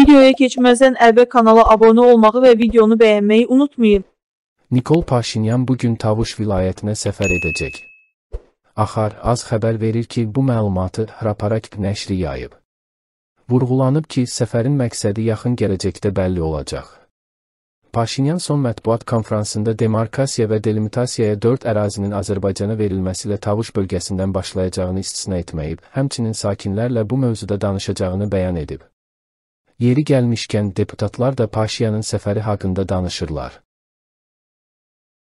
Videoya keçməzdən əvvəl kanala abunə olmağı və videonu bəyənməyi unutmayın. Nikol Paşinyan bugün Tavuş vilayətinə səfər edəcək. Axar az xəbər verir ki, bu məlumatı Hraparak nəşri yayıb. Vurğulanıb ki, səfərin məqsədi yaxın gələcəkdə bəlli olacaq. Paşinyan son mətbuat konfransında demarkasiya və delimitasiyaya dörd ərazinin Azərbaycana verilməsi ilə Tavuş bölgəsindən başlayacağını istisna etməyib, həmçinin sakinlərlə bu mövzuda danışacağını bəyan edib. Yeri gelmişken deputatlar da Paşa'nın seferi hakkında danışırlar.